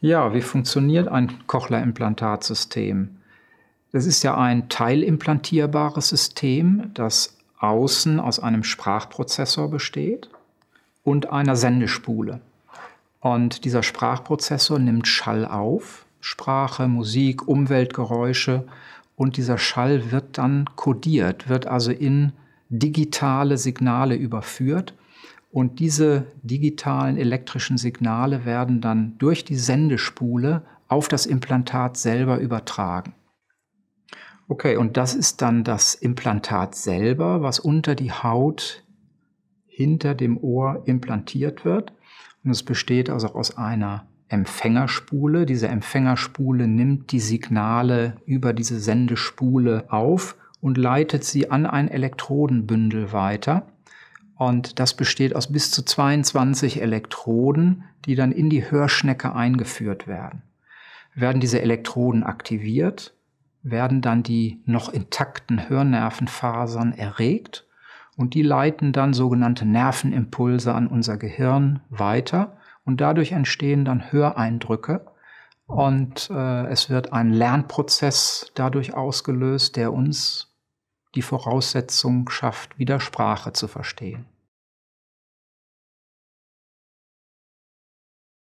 Ja, wie funktioniert ein Cochlea-Implantatsystem? Das ist ja ein teilimplantierbares System, das außen aus einem Sprachprozessor besteht und einer Sendespule. Und dieser Sprachprozessor nimmt Schall auf, Sprache, Musik, Umweltgeräusche und dieser Schall wird dann kodiert, wird also in digitale Signale überführt und diese digitalen elektrischen Signale werden dann durch die Sendespule auf das Implantat selber übertragen. Okay, und das ist dann das Implantat selber, was unter die Haut hinter dem Ohr implantiert wird. Und es besteht also aus einer Empfängerspule. Diese Empfängerspule nimmt die Signale über diese Sendespule auf und leitet sie an ein Elektrodenbündel weiter. Und das besteht aus bis zu 22 Elektroden, die dann in die Hörschnecke eingeführt werden. Werden diese Elektroden aktiviert, werden dann die noch intakten Hörnervenfasern erregt und die leiten dann sogenannte Nervenimpulse an unser Gehirn weiter und dadurch entstehen dann Höreindrücke und äh, es wird ein Lernprozess dadurch ausgelöst, der uns die Voraussetzung schafft, wieder Sprache zu verstehen.